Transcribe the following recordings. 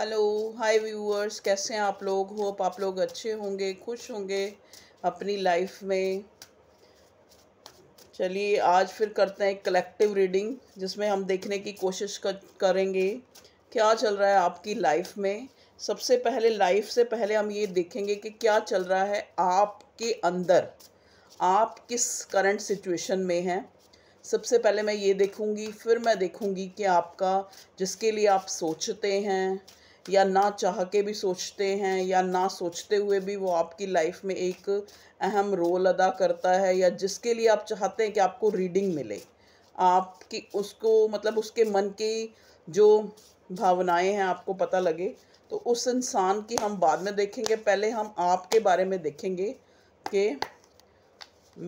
hello hi viewers कैसे हैं आप लोग होप आप लोग अच्छे होंगे खुश होंगे अपनी लाइफ में चलिए आज फिर करते हैं कलेक्टिव रीडिंग जिसमें हम देखने की कोशिश कर, करेंगे क्या चल रहा है आपकी लाइफ में सबसे पहले लाइफ से पहले हम ये देखेंगे कि क्या चल रहा है आपके अंदर आप किस करंट सिचुएशन में हैं सबसे पहले मैं ये देखूंगी फिर मैं देखूंगी कि आपका जिसके लिए आप सोचते हैं या ना चाह के भी सोचते हैं या ना सोचते हुए भी वो आपकी लाइफ में एक अहम रोल अदा करता है या जिसके लिए आप चाहते हैं कि आपको रीडिंग मिले आपकी उसको मतलब उसके मन की जो भावनाएं हैं आपको पता लगे तो उस इंसान की हम बाद में देखेंगे पहले हम आपके बारे में देखेंगे कि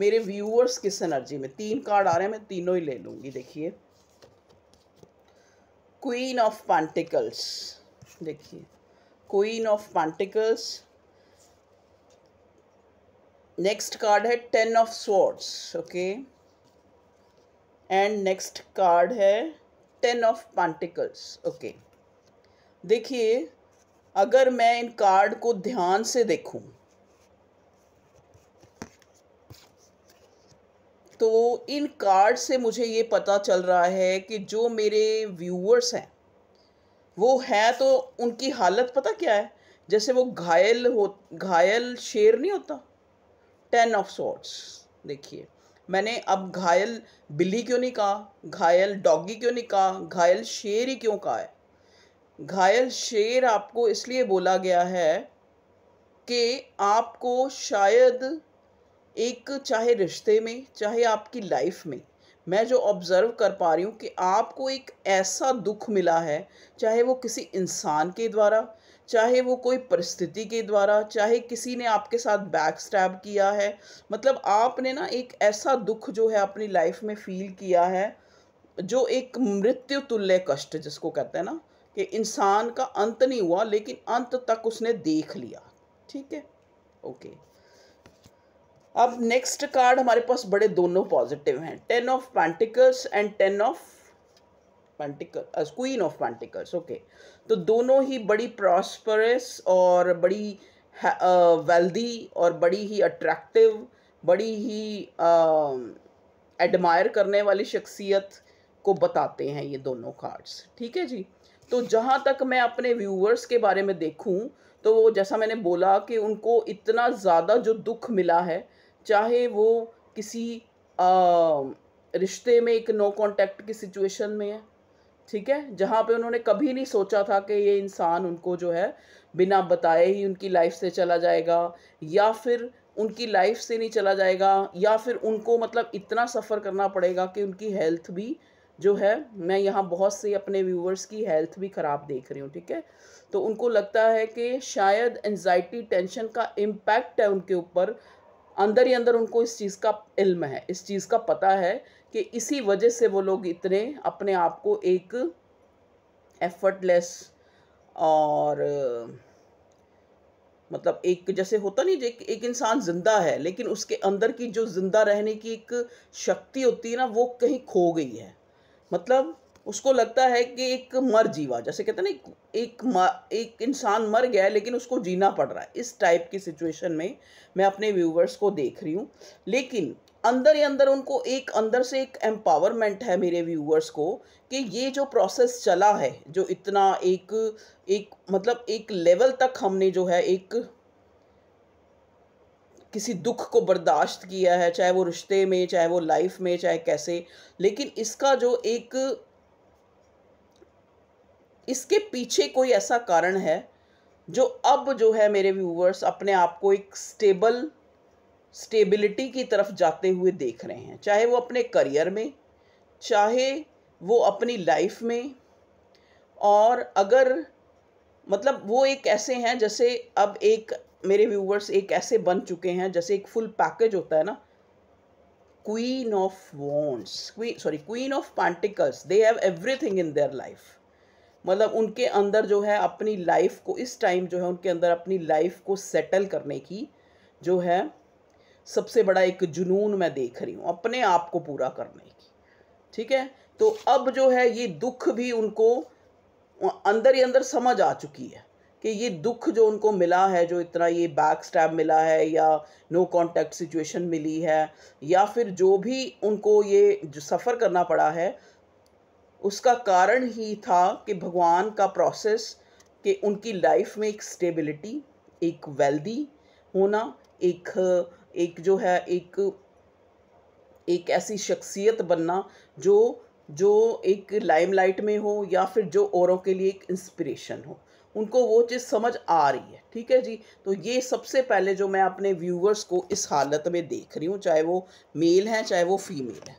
मेरे व्यूअर्स किस एनर्जी में तीन कार्ड आ रहे हैं मैं तीनों ही ले लूँगी देखिए क्वीन ऑफ पांटिकल्स देखिए queen of pentacles next card है ten of swords okay and next card है टेन ऑफ पांटिकल्स ओके देखिए अगर मैं इन कार्ड को ध्यान से देखूं तो इन कार्ड से मुझे ये पता चल रहा है कि जो मेरे व्यूअर्स हैं वो है तो उनकी हालत पता क्या है जैसे वो घायल हो घायल शेर नहीं होता टेन ऑफ सॉर्ट्स देखिए मैंने अब घायल बिल्ली क्यों नहीं कहा घायल डॉगी क्यों नहीं कहा घायल शेर ही क्यों कहा है घायल शेर आपको इसलिए बोला गया है कि आपको शायद एक चाहे रिश्ते में चाहे आपकी लाइफ में मैं जो ऑब्ज़र्व कर पा रही हूँ कि आपको एक ऐसा दुख मिला है चाहे वो किसी इंसान के द्वारा चाहे वो कोई परिस्थिति के द्वारा चाहे किसी ने आपके साथ बैक स्टैब किया है मतलब आपने ना एक ऐसा दुख जो है अपनी लाइफ में फील किया है जो एक मृत्यु तुल्य कष्ट जिसको कहते हैं ना कि इंसान का अंत नहीं हुआ लेकिन अंत तक उसने देख लिया ठीक है ओके अब नेक्स्ट कार्ड हमारे पास बड़े दोनों पॉजिटिव हैं ten of pentacles and ten of pentacle queen of pentacles okay तो दोनों ही बड़ी प्रॉस्परस और बड़ी वेल्दी uh, और बड़ी ही अट्रैक्टिव बड़ी ही एडमायर um, uh, करने वाली शख्सियत को बताते हैं ये दोनों कार्ड्स ठीक है जी तो जहाँ तक मैं अपने व्यूवर्स के बारे में देखूँ तो वो जैसा मैंने बोला कि उनको इतना ज़्यादा जो दुख मिला है चाहे वो किसी रिश्ते में एक नो कांटेक्ट की सिचुएशन में है ठीक है जहाँ पे उन्होंने कभी नहीं सोचा था कि ये इंसान उनको जो है बिना बताए ही उनकी लाइफ से चला जाएगा या फिर उनकी लाइफ से नहीं चला जाएगा या फिर उनको मतलब इतना सफ़र करना पड़ेगा कि उनकी हेल्थ भी जो है मैं यहाँ बहुत से अपने व्यूवर्स की हेल्थ भी ख़राब देख रही हूँ ठीक है तो उनको लगता है कि शायद एनजाइटी टेंशन का इम्पैक्ट है उनके ऊपर अंदर ही अंदर उनको इस चीज़ का इल्म है इस चीज़ का पता है कि इसी वजह से वो लोग इतने अपने आप को एक एफर्टलेस और मतलब एक जैसे होता नहीं एक, एक इंसान ज़िंदा है लेकिन उसके अंदर की जो ज़िंदा रहने की एक शक्ति होती है ना वो कहीं खो गई है मतलब उसको लगता है कि एक मर जीवा जैसे कहते हैं ना एक एक, एक इंसान मर गया है लेकिन उसको जीना पड़ रहा है इस टाइप की सिचुएशन में मैं अपने व्यूवर्स को देख रही हूँ लेकिन अंदर ही अंदर उनको एक अंदर से एक एम्पावरमेंट है मेरे व्यूवर्स को कि ये जो प्रोसेस चला है जो इतना एक एक मतलब एक लेवल तक हमने जो है एक किसी दुख को बर्दाश्त किया है चाहे वो रिश्ते में चाहे वो लाइफ में चाहे कैसे लेकिन इसका जो एक इसके पीछे कोई ऐसा कारण है जो अब जो है मेरे व्यूवर्स अपने आप को एक स्टेबल स्टेबिलिटी की तरफ जाते हुए देख रहे हैं चाहे वो अपने करियर में चाहे वो अपनी लाइफ में और अगर मतलब वो एक ऐसे हैं जैसे अब एक मेरे व्यूवर्स एक ऐसे बन चुके हैं जैसे एक फुल पैकेज होता है ना queen of wands sorry queen of pentacles they have everything in their life मतलब उनके अंदर जो है अपनी लाइफ को इस टाइम जो है उनके अंदर अपनी लाइफ को सेटल करने की जो है सबसे बड़ा एक जुनून मैं देख रही हूँ अपने आप को पूरा करने की ठीक है तो अब जो है ये दुख भी उनको अंदर ही अंदर समझ आ चुकी है कि ये दुख जो उनको मिला है जो इतना ये बैक स्टैप मिला है या नो कांटेक्ट सिचुएशन मिली है या फिर जो भी उनको ये जो सफ़र करना पड़ा है उसका कारण ही था कि भगवान का प्रोसेस कि उनकी लाइफ में एक स्टेबिलिटी एक वेल्दी होना एक एक जो है एक एक ऐसी शख्सियत बनना जो जो एक लाइमलाइट में हो या फिर जो औरों के लिए एक इंस्पिरेशन हो उनको वो चीज़ समझ आ रही है ठीक है जी तो ये सबसे पहले जो मैं अपने व्यूवर्स को इस हालत में देख रही हूँ चाहे वो मेल हैं चाहे वो फीमेल है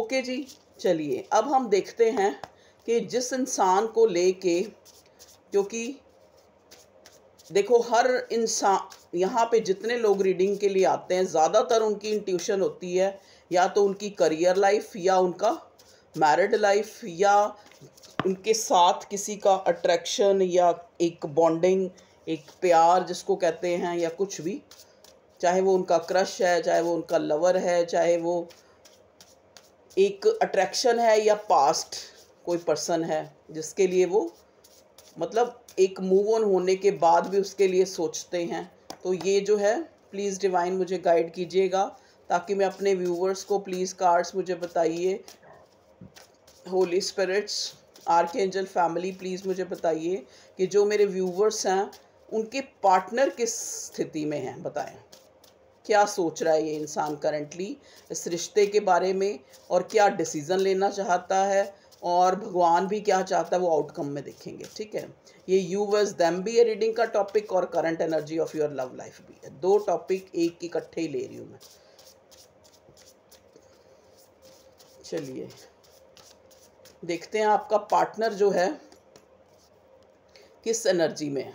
ओके जी चलिए अब हम देखते हैं कि जिस इंसान को लेके जो कि देखो हर इंसान यहाँ पे जितने लोग रीडिंग के लिए आते हैं ज़्यादातर उनकी इंट्यूशन होती है या तो उनकी करियर लाइफ या उनका मैरिड लाइफ या उनके साथ किसी का अट्रैक्शन या एक बॉन्डिंग एक प्यार जिसको कहते हैं या कुछ भी चाहे वो उनका क्रश है चाहे वो उनका लवर है चाहे वो एक अट्रैक्शन है या पास्ट कोई पर्सन है जिसके लिए वो मतलब एक मूव ऑन होने के बाद भी उसके लिए सोचते हैं तो ये जो है प्लीज़ डिवाइन मुझे गाइड कीजिएगा ताकि मैं अपने व्यूवर्स को प्लीज़ कार्ड्स मुझे बताइए होली स्पिरिट्स आर के एंजल फैमिली प्लीज़ मुझे बताइए कि जो मेरे व्यूवर्स हैं उनके पार्टनर किस स्थिति में हैं बताएं क्या सोच रहा है ये इंसान करंटली इस रिश्ते के बारे में और क्या डिसीज़न लेना चाहता है और भगवान भी क्या चाहता है वो आउटकम में देखेंगे ठीक है ये यू वर्स दैम भी है रीडिंग का टॉपिक और current energy of your love life भी है दो टॉपिक एक इकट्ठे ही ले रही हूँ मैं चलिए देखते हैं आपका पार्टनर जो है किस एनर्जी में है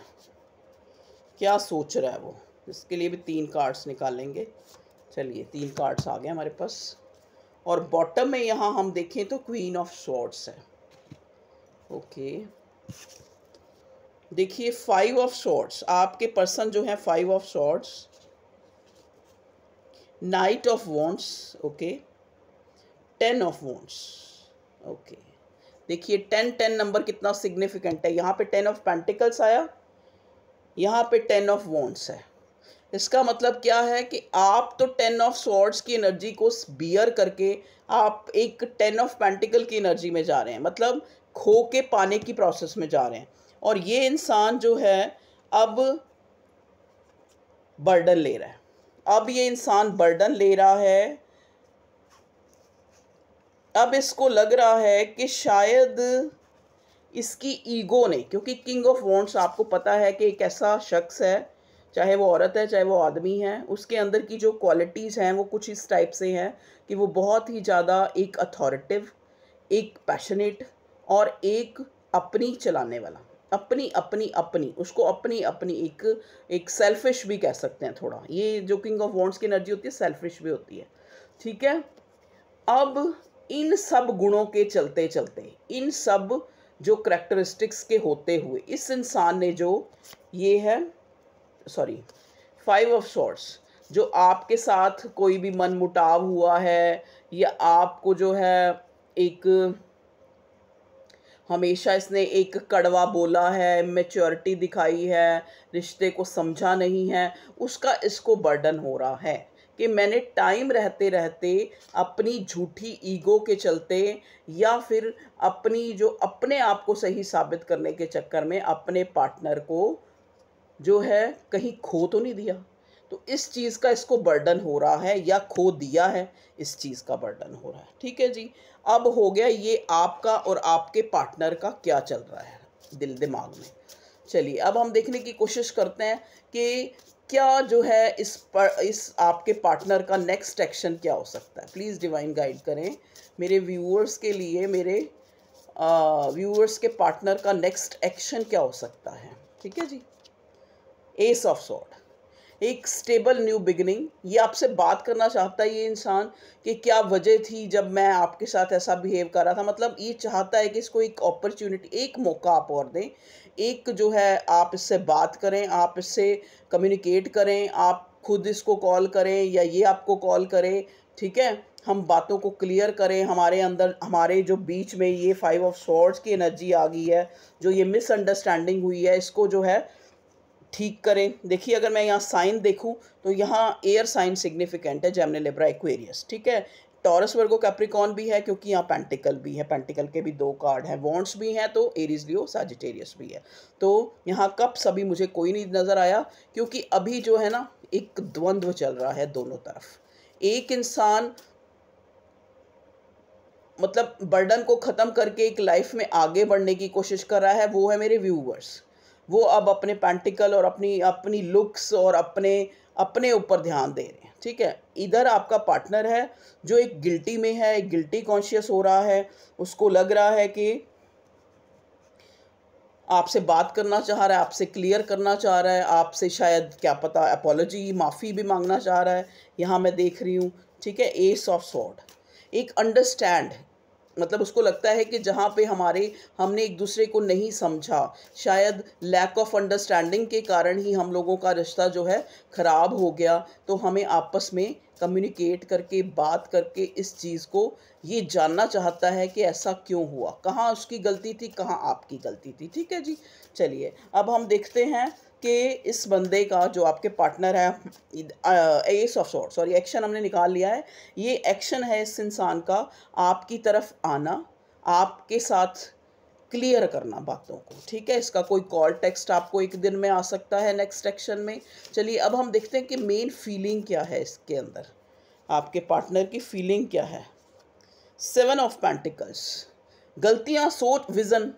क्या सोच रहा है वो इसके लिए भी तीन कार्ड्स निकालेंगे चलिए तीन कार्ड्स आ गए हमारे पास और बॉटम में यहाँ हम देखें तो क्वीन ऑफ शॉर्ट्स है ओके देखिए फाइव ऑफ शॉर्ट्स आपके पर्सन जो है five of swords knight of wands okay ten of wands okay देखिए टेन टेन नंबर कितना सिग्निफिकेंट है यहाँ पे टेन ऑफ पेंटिकल्स आया यहाँ पे टेन ऑफ वॉन्ट्स है इसका मतलब क्या है कि आप तो टेन ऑफ स्वॉर्ड्स की एनर्जी को बियर करके आप एक टेन ऑफ पेंटिकल की एनर्जी में जा रहे हैं मतलब खो के पाने की प्रोसेस में जा रहे हैं और ये इंसान जो है अब बर्डन ले रहा है अब ये इंसान बर्डन ले रहा है अब इसको लग रहा है कि शायद इसकी ईगो ने क्योंकि किंग ऑफ वॉन्ट्स आपको पता है कि एक ऐसा शख्स है चाहे वो औरत है चाहे वो आदमी है उसके अंदर की जो क्वालिटीज़ हैं वो कुछ इस टाइप से हैं कि वो बहुत ही ज़्यादा एक अथॉरिटिव एक पैशनेट और एक अपनी चलाने वाला अपनी अपनी अपनी उसको अपनी अपनी एक एक सेल्फिश भी कह सकते हैं थोड़ा ये जो किंग ऑफ वॉन्ट्स की एनर्जी होती है सेल्फिश भी होती है ठीक है अब इन सब गुणों के चलते चलते इन सब जो करेक्टरिस्टिक्स के होते हुए इस इंसान ने जो ये है सॉरी फाइव ऑफ शॉर्ट्स जो आपके साथ कोई भी मन मुटाव हुआ है या आपको जो है एक हमेशा इसने एक कड़वा बोला है मेच्योरिटी दिखाई है रिश्ते को समझा नहीं है उसका इसको बर्डन हो रहा है कि मैंने टाइम रहते रहते अपनी झूठी ईगो के चलते या फिर अपनी जो अपने आप को सही साबित करने के चक्कर में अपने पार्टनर को जो है कहीं खो तो नहीं दिया तो इस चीज़ का इसको बर्डन हो रहा है या खो दिया है इस चीज़ का बर्डन हो रहा है ठीक है जी अब हो गया ये आपका और आपके पार्टनर का क्या चल रहा है दिल दिमाग में चलिए अब हम देखने की कोशिश करते हैं कि क्या जो है इस पर इस आपके पार्टनर का नेक्स्ट एक्शन क्या हो सकता है प्लीज़ डिवाइन गाइड करें मेरे व्यूअर्स के लिए मेरे व्यूअर्स के पार्टनर का नेक्स्ट एक्शन क्या हो सकता है ठीक है जी एस ऑफ सॉर्ट एक स्टेबल न्यू बिगनिंग ये आपसे बात करना चाहता है ये इंसान कि क्या वजह थी जब मैं आपके साथ ऐसा बिहेव कर रहा था मतलब ये चाहता है कि इसको एक अपॉर्चुनिटी एक मौका आप और दें एक जो है आप इससे बात करें आप इससे कम्युनिकेट करें आप खुद इसको कॉल करें या ये आपको कॉल करें ठीक है हम बातों को क्लियर करें हमारे अंदर हमारे जो बीच में ये फाइव ऑफ सॉर्ट्स की एनर्जी आ गई है जो ये मिसअंडरस्टैंडिंग हुई है इसको जो है ठीक करें देखिए अगर मैं यहाँ साइन देखूँ तो यहाँ एयर साइन सिग्निफिकेंट है जैमने लेब्रा एक्वेरियस ठीक है टॉरस वर्गो कैप्रिकॉन भी है क्योंकि यहाँ पेंटिकल भी है पेंटिकल के भी दो कार्ड हैं वॉन्ट्स भी हैं तो एरीज लियो साजिटेरियस भी है तो यहाँ कप सभी मुझे कोई नहीं नज़र आया क्योंकि अभी जो है ना एक द्वंद्व चल रहा है दोनों तरफ एक इंसान मतलब बर्डन को ख़त्म करके एक लाइफ में आगे बढ़ने की कोशिश कर रहा है वो है मेरे व्यूवर्स वो अब अपने पैंटिकल और अपनी अपनी लुक्स और अपने अपने ऊपर ध्यान दे रहे हैं ठीक है इधर आपका पार्टनर है जो एक गिल्टी में है एक गिल्टी कॉन्शियस हो रहा है उसको लग रहा है कि आपसे बात करना चाह रहा है आपसे क्लियर करना चाह रहा है आपसे शायद क्या पता अपोलॉजी माफ़ी भी मांगना चाह रहा है यहाँ मैं देख रही हूँ ठीक है एस ऑफ सॉर्ड एक अंडरस्टैंड मतलब उसको लगता है कि जहाँ पे हमारे हमने एक दूसरे को नहीं समझा शायद लैक ऑफ अंडरस्टैंडिंग के कारण ही हम लोगों का रिश्ता जो है ख़राब हो गया तो हमें आपस में कम्युनिकेट करके बात करके इस चीज़ को ये जानना चाहता है कि ऐसा क्यों हुआ कहाँ उसकी गलती थी कहाँ आपकी गलती थी ठीक है जी चलिए अब हम देखते हैं आपके इस बंदे का जो आपके पार्टनर है ace of swords sorry action हमने निकाल लिया है ये एक्शन है इस इंसान का आपकी तरफ आना आपके साथ क्लियर करना बातों को ठीक है इसका कोई कॉल टेक्स्ट आपको एक दिन में आ सकता है नेक्स्ट एक्शन में चलिए अब हम देखते हैं कि मेन फीलिंग क्या है इसके अंदर आपके पार्टनर की फीलिंग क्या है सेवन ऑफ पैंटिकल्स गलतियाँ सोच विज़न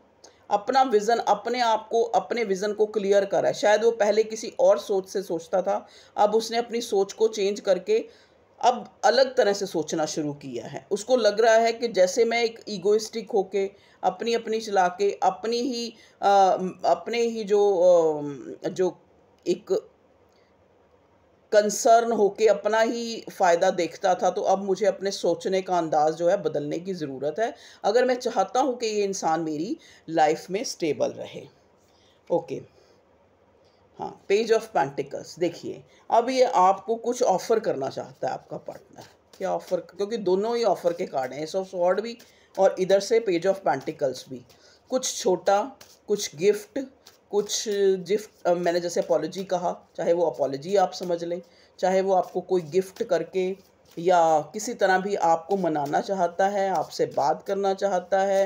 अपना विज़न अपने आप को अपने विज़न को क्लियर रहा है शायद वो पहले किसी और सोच से सोचता था अब उसने अपनी सोच को चेंज करके अब अलग तरह से सोचना शुरू किया है उसको लग रहा है कि जैसे मैं एक ईगोइस्टिक होके अपनी अपनी चला के अपनी ही आ, अपने ही जो जो एक कंसर्न होके अपना ही फ़ायदा देखता था तो अब मुझे अपने सोचने का अंदाज़ जो है बदलने की ज़रूरत है अगर मैं चाहता हूँ कि ये इंसान मेरी लाइफ में स्टेबल रहे ओके हाँ पेज ऑफ पैंटिकल्स देखिए अब ये आपको कुछ ऑफ़र करना चाहता है आपका पार्टनर क्या ऑफ़र क्योंकि दोनों ही ऑफ़र के कार्ड हैं इस ऑफ स्वॉर्ड भी और इधर से पेज ऑफ पैंटिकल्स भी कुछ छोटा कुछ गिफ्ट कुछ गिफ्ट मैंने जैसे अपॉलोजी कहा चाहे वो अपॉलोजी आप समझ लें चाहे वो आपको कोई गिफ्ट करके या किसी तरह भी आपको मनाना चाहता है आपसे बात करना चाहता है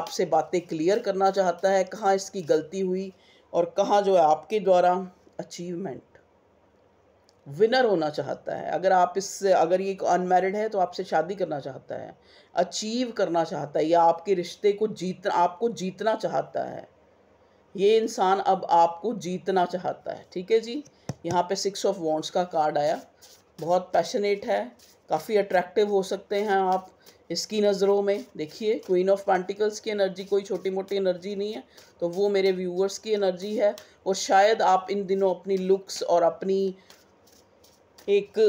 आपसे बातें क्लियर करना चाहता है कहाँ इसकी गलती हुई और कहाँ जो है आपके द्वारा अचीवमेंट विनर होना चाहता है अगर आप इस अगर ये अनमेरिड है तो आपसे शादी करना चाहता है अचीव करना चाहता है या आपके रिश्ते को जीत आपको जीतना चाहता है ये इंसान अब आपको जीतना चाहता है ठीक है जी यहाँ पे सिक्स ऑफ वॉन्ट्स का कार्ड आया बहुत पैशनेट है काफ़ी अट्रैक्टिव हो सकते हैं आप इसकी नज़रों में देखिए क्वीन ऑफ पार्टिकल्स की एनर्जी कोई छोटी मोटी एनर्जी नहीं है तो वो मेरे व्यूअर्स की एनर्जी है और शायद आप इन दिनों अपनी लुक्स और अपनी एक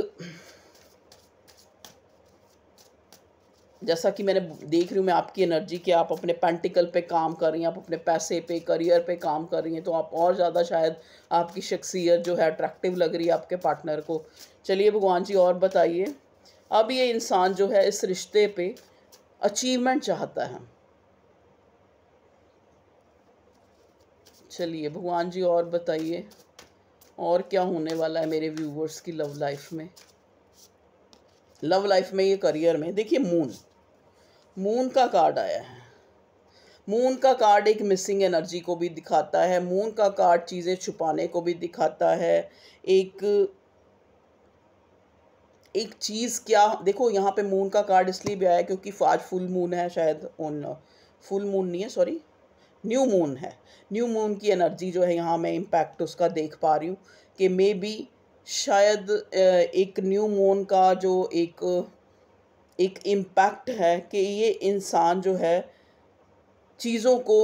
जैसा कि मैंने देख रही हूँ मैं आपकी एनर्जी के आप अपने पेंटिकल पे काम कर रही हैं आप अपने पैसे पे करियर पे काम कर रही हैं तो आप और ज़्यादा शायद आपकी शख्सियत जो है अट्रैक्टिव लग रही है आपके पार्टनर को चलिए भगवान जी और बताइए अब ये इंसान जो है इस रिश्ते पे अचीवमेंट चाहता है चलिए भगवान जी और बताइए और क्या होने वाला है मेरे व्यूवर्स की लव लाइफ में लव लाइफ में ये करियर में देखिए मून मून का कार्ड आया है मून का कार्ड एक मिसिंग एनर्जी को भी दिखाता है मून का कार्ड चीज़ें छुपाने को भी दिखाता है एक एक चीज़ क्या देखो यहाँ पे मून का कार्ड इसलिए भी आया क्योंकि आज फुल मून है शायद ऑन फुल मून नहीं है सॉरी न्यू मून है न्यू मून की एनर्जी जो है यहाँ मैं इम्पैक्ट उसका देख पा रही हूँ कि मे बी शायद एक न्यू मून का जो एक एक इम्पैक्ट है कि ये इंसान जो है चीज़ों को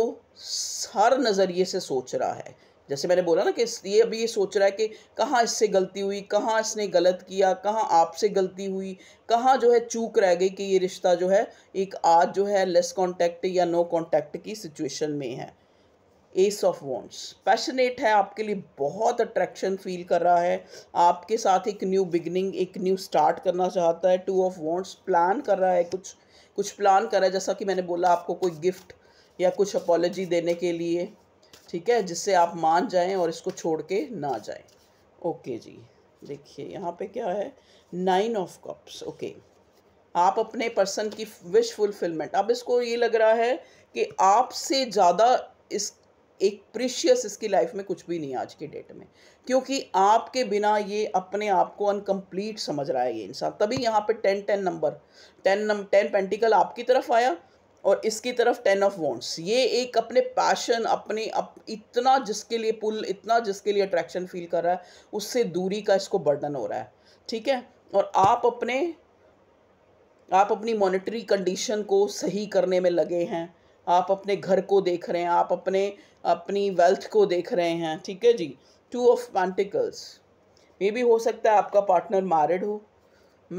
हर नज़रिए से सोच रहा है जैसे मैंने बोला ना कि ये अभी ये सोच रहा है कि कहाँ इससे गलती हुई कहाँ इसने गलत किया कहाँ आपसे गलती हुई कहाँ जो है चूक रह गई कि ये रिश्ता जो है एक आज जो है लेस कांटेक्ट या नो कांटेक्ट की सिचुएशन में है एस ऑफ वॉन्ट्स पैशनेट है आपके लिए बहुत अट्रैक्शन फील कर रहा है आपके साथ एक न्यू बिगनिंग एक न्यू स्टार्ट करना चाहता है टू ऑफ वॉन्ट्स प्लान कर रहा है कुछ कुछ प्लान कर रहा है जैसा कि मैंने बोला आपको कोई गिफ्ट या कुछ अपॉलोजी देने के लिए ठीक है जिससे आप मान जाएं और इसको छोड़ के ना जाएं ओके जी देखिए यहाँ पे क्या है नाइन ऑफ कप्स ओके आप अपने पर्सन की विश फुलफिलमेंट अब इसको ये लग रहा है कि आपसे ज़्यादा इस एक प्रिशियस इसकी लाइफ में कुछ भी नहीं आज के डेट में क्योंकि आपके बिना ये अपने आप को अनकम्प्लीट समझ रहा है ये इंसान तभी यहाँ पे ten ten number ten num ten pentacle आपकी तरफ आया और इसकी तरफ टेन ऑफ वॉन्ट्स ये एक अपने पैशन अपने अप, इतना जिसके लिए पुल इतना जिसके लिए अट्रैक्शन फील कर रहा है उससे दूरी का इसको बर्डन हो रहा है ठीक है और आप अपने आप अपनी मॉनिटरी कंडीशन को सही करने में लगे हैं आप अपने घर को देख रहे हैं आप अपने अपनी वेल्थ को देख रहे हैं ठीक है जी टू ऑफ पेंटिकल्स ये भी हो सकता है आपका पार्टनर मैरिड हो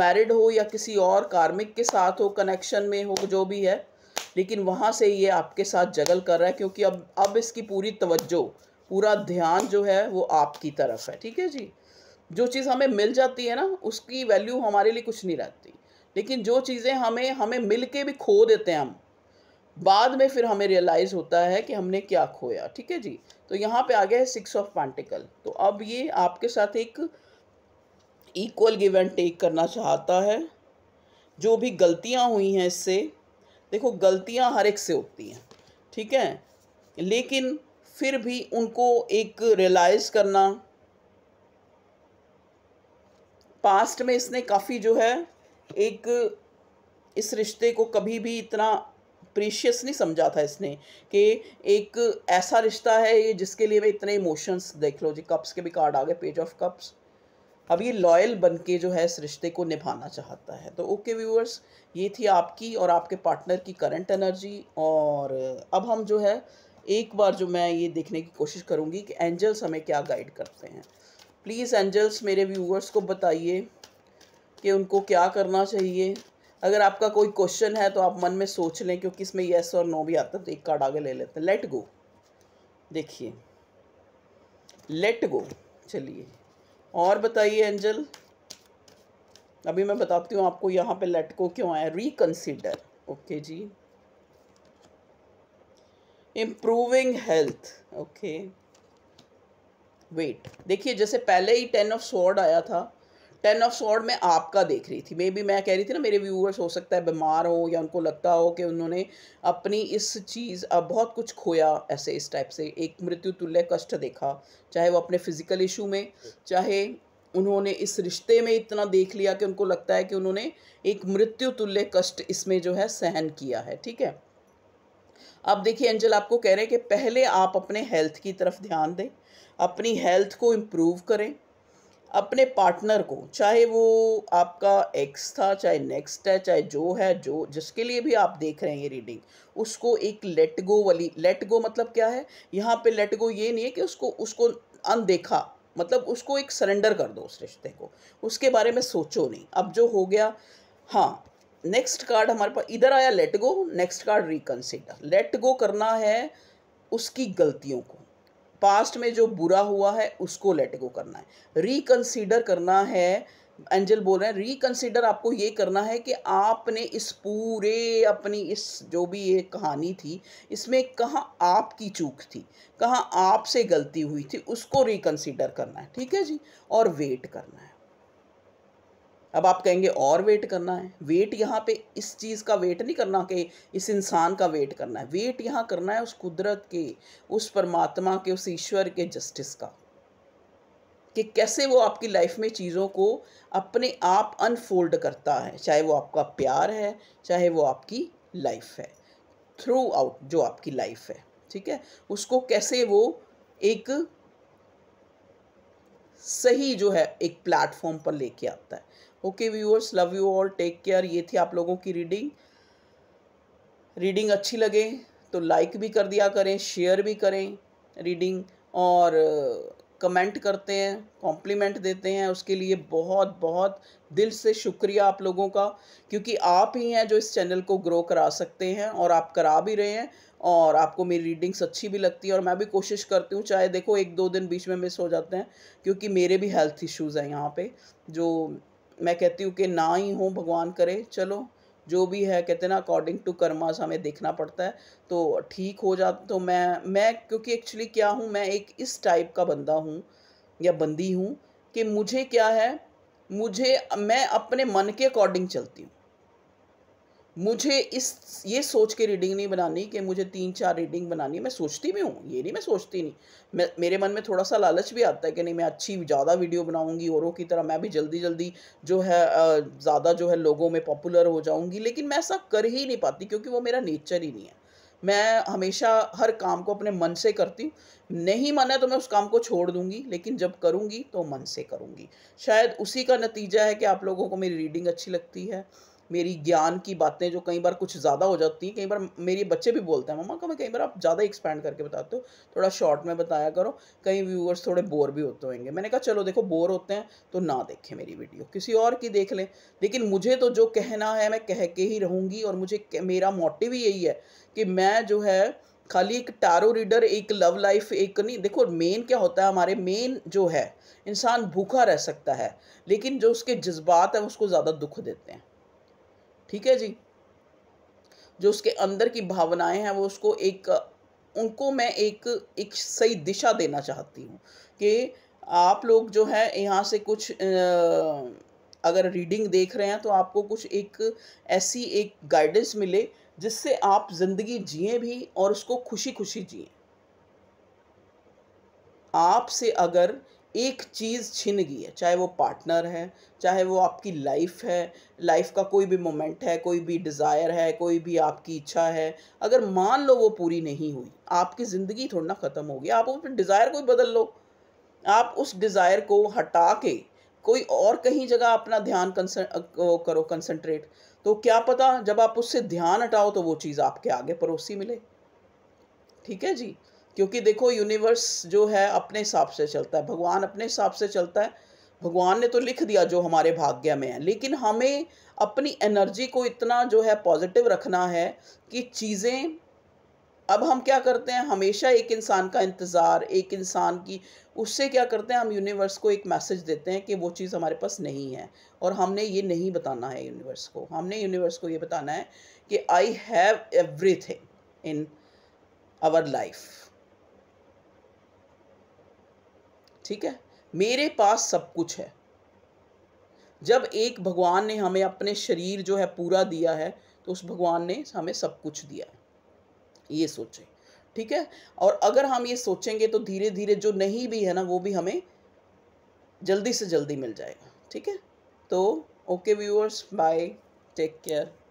मैरिड हो या किसी और कार्मिक के साथ हो कनेक्शन में हो जो भी है लेकिन वहाँ से ये आपके साथ जगल कर रहा है क्योंकि अब अब इसकी पूरी तवज्जो पूरा ध्यान जो है वो आपकी तरफ है ठीक है जी जो चीज़ हमें मिल जाती है ना उसकी वैल्यू हमारे लिए कुछ नहीं रहती लेकिन जो चीज़ें हमें हमें मिल के भी खो देते हैं हम बाद में फिर हमें रियलाइज़ होता है कि हमने क्या खोया ठीक है जी तो यहाँ पे आ गया है सिक्स ऑफ पार्टिकल तो अब ये आपके साथ एक इक्वल गिव एंड टेक करना चाहता है जो भी गलतियाँ हुई हैं इससे देखो गलतियाँ हर एक से होती हैं ठीक है लेकिन फिर भी उनको एक रियलाइज़ करना पास्ट में इसने काफ़ी जो है एक इस रिश्ते को कभी भी इतना प्रीशियस नहीं समझा था इसने कि एक ऐसा रिश्ता है ये जिसके लिए मैं इतने इमोशंस देख लो जी कप्स के भी कार्ड आ गए पेज ऑफ कप्स अब ये लॉयल बन के जो है इस रिश्ते को निभाना चाहता है तो ओके व्यूअर्स ये थी आपकी और आपके पार्टनर की करंट एनर्जी और अब हम जो है एक बार जो मैं ये देखने की कोशिश करूँगी कि एंजल्स हमें क्या गाइड करते हैं प्लीज़ एंजल्स मेरे व्यूअर्स को बताइए कि उनको क्या करना चाहिए अगर आपका कोई क्वेश्चन है तो आप मन में सोच लें क्योंकि इसमें येस और नो भी आता है तो एक कार्ड आगे ले लेते हैं लेट गो देखिए लेट गो चलिए और बताइए एंजल अभी मैं बताती हूँ आपको यहाँ पे लेट गो क्यों आया रिकन्सिडर ओके जी इम्प्रूविंग हेल्थ ओके वेट देखिए जैसे पहले ही टेन ऑफ स्वॉर्ड आया था टेन ऑफ सॉर्ड में आपका देख रही थी मे बी मैं कह रही थी ना मेरे व्यूअर्स हो सकता है बीमार हो या उनको लगता हो कि उन्होंने अपनी इस चीज़ अब बहुत कुछ खोया ऐसे इस टाइप से एक मृत्यु तुल्य कष्ट देखा चाहे वो अपने फिज़िकल इशू में चाहे उन्होंने इस रिश्ते में इतना देख लिया कि उनको लगता है कि उन्होंने एक मृत्यु तुल्य कष्ट इसमें जो है सहन किया है ठीक है अब देखिए एंजल आपको कह रहे हैं कि पहले आप अपने हेल्थ की तरफ ध्यान दें अपनी हेल्थ को इम्प्रूव करें अपने पार्टनर को चाहे वो आपका एक्स था चाहे नेक्स्ट है चाहे जो है जो जिसके लिए भी आप देख रहे हैं ये रीडिंग उसको एक लेट गो वाली लेट गो मतलब क्या है यहाँ पे लेट गो ये नहीं है कि उसको उसको अनदेखा मतलब उसको एक सरेंडर कर दो उस रिश्ते को उसके बारे में सोचो नहीं अब जो हो गया हाँ नेक्स्ट कार्ड हमारे पास इधर आया let go next card reconsider let go करना है उसकी गलतियों को पास्ट में जो बुरा हुआ है उसको लेट गो करना है रिकन्सिडर करना है एंजल बोल रहे हैं रिकन्सिडर आपको ये करना है कि आपने इस पूरे अपनी इस जो भी ये कहानी थी इसमें कहाँ आपकी चूक थी कहाँ आपसे गलती हुई थी उसको रिकन्सिडर करना है ठीक है जी और वेट करना है अब आप कहेंगे और वेट करना है वेट यहाँ पे इस चीज़ का वेट नहीं करना कि इस इंसान का वेट करना है वेट यहाँ करना है उस कुदरत के उस परमात्मा के उस ईश्वर के जस्टिस का कि कैसे वो आपकी लाइफ में चीज़ों को अपने आप अनफोल्ड करता है चाहे वो आपका प्यार है चाहे वो आपकी लाइफ है थ्रू आउट जो आपकी लाइफ है ठीक है उसको कैसे वो एक सही जो है एक प्लेटफॉर्म पर लेके आता है okay viewers love you all take care ये थी आप लोगों की रीडिंग रीडिंग अच्छी लगे तो लाइक भी कर दिया करें शेयर भी करें रीडिंग और कमेंट करते हैं कॉम्प्लीमेंट देते हैं उसके लिए बहुत बहुत दिल से शुक्रिया आप लोगों का क्योंकि आप ही हैं जो इस चैनल को ग्रो करा सकते हैं और आप करा भी रहे हैं और आपको मेरी रीडिंग्स अच्छी भी लगती है और मैं भी कोशिश करती हूँ चाहे देखो एक दो दिन बीच में मिस हो जाते हैं क्योंकि मेरे भी हेल्थ इश्यूज़ हैं यहाँ पे जो मैं कहती हूँ कि ना ही हो भगवान करे चलो जो भी है कहते हैं ना अकॉर्डिंग टू कर्मास हमें देखना पड़ता है तो ठीक हो जा तो मैं मैं क्योंकि एक्चुअली क्या हूँ मैं एक इस टाइप का बंदा हूँ या बंदी हूँ कि मुझे क्या है मुझे मैं अपने मन के अकॉर्डिंग चलती हूँ मुझे इस ये सोच के रीडिंग नहीं बनानी कि मुझे तीन चार रीडिंग बनानी है मैं सोचती भी हूँ ये नहीं मैं सोचती नहीं मैं मेरे मन में थोड़ा सा लालच भी आता है कि नहीं मैं अच्छी ज़्यादा वीडियो बनाऊँगी औरों की तरह मैं भी जल्दी जल्दी जो है ज़्यादा जो है लोगों में पॉपुलर हो जाऊँगी लेकिन मैं ऐसा कर ही नहीं पाती क्योंकि वो मेरा नेचर ही नहीं है मैं हमेशा हर काम को अपने मन से करती हूँ नहीं माना तो मैं उस काम को छोड़ दूंगी लेकिन जब करूँगी तो मन से करूँगी शायद उसी का नतीजा है कि आप लोगों को मेरी रीडिंग अच्छी लगती है मेरी ज्ञान की बातें जो कई बार कुछ ज़्यादा हो जाती हैं कई बार मेरे बच्चे भी बोलते हैं मम्मा मैं कई बार आप ज़्यादा एक्सपेंड करके बताते हो थोड़ा शॉर्ट में बताया करो कई व्यूअर्स थोड़े बोर भी होते होंगे मैंने कहा चलो देखो बोर होते हैं तो ना देखें मेरी वीडियो किसी और की देख लें लेकिन मुझे तो जो कहना है मैं कह के ही रहूँगी और मुझे मेरा मोटिव ही यही है कि मैं जो है खाली एक टारो रीडर एक लव लाइफ एक नहीं देखो मेन क्या होता है हमारे मेन जो है इंसान भूखा रह सकता है लेकिन जो उसके जज्बात हैं उसको ज़्यादा दुख देते हैं ठीक है जी जो उसके अंदर की भावनाएं हैं वो उसको एक उनको मैं एक एक सही दिशा देना चाहती हूँ कि आप लोग जो है यहाँ से कुछ अगर रीडिंग देख रहे हैं तो आपको कुछ एक ऐसी एक गाइडेंस मिले जिससे आप ज़िंदगी जिए भी और उसको खुशी खुशी जिए आपसे अगर एक चीज़ छिन गई है चाहे वो पार्टनर है चाहे वो आपकी लाइफ है लाइफ का कोई भी मोमेंट है कोई भी डिज़ायर है कोई भी आपकी इच्छा है अगर मान लो वो पूरी नहीं हुई आपकी ज़िंदगी थोड़ी ना ख़त्म हो गई आप उस डिज़ायर को बदल लो आप उस डिज़ायर को हटा के कोई और कहीं जगह अपना ध्यान करो कंसनट्रेट तो क्या पता जब आप उससे ध्यान हटाओ तो वो चीज़ आपके आगे पड़ोसी मिले ठीक है जी क्योंकि देखो यूनिवर्स जो है अपने हिसाब से चलता है भगवान अपने हिसाब से चलता है भगवान ने तो लिख दिया जो हमारे भाग्य में है लेकिन हमें अपनी एनर्जी को इतना जो है पॉजिटिव रखना है कि चीज़ें अब हम क्या करते हैं हमेशा एक इंसान का इंतज़ार एक इंसान की उससे क्या करते हैं हम यूनिवर्स को एक मैसेज देते हैं कि वो चीज़ हमारे पास नहीं है और हमने ये नहीं बताना है यूनिवर्स को हमने यूनिवर्स को ये बताना है कि I have every in our life ठीक है मेरे पास सब कुछ है जब एक भगवान ने हमें अपने शरीर जो है पूरा दिया है तो उस भगवान ने हमें सब कुछ दिया है ये सोचें ठीक है और अगर हम ये सोचेंगे तो धीरे धीरे जो नहीं भी है ना वो भी हमें जल्दी से जल्दी मिल जाएगा ठीक है तो okay viewers bye take care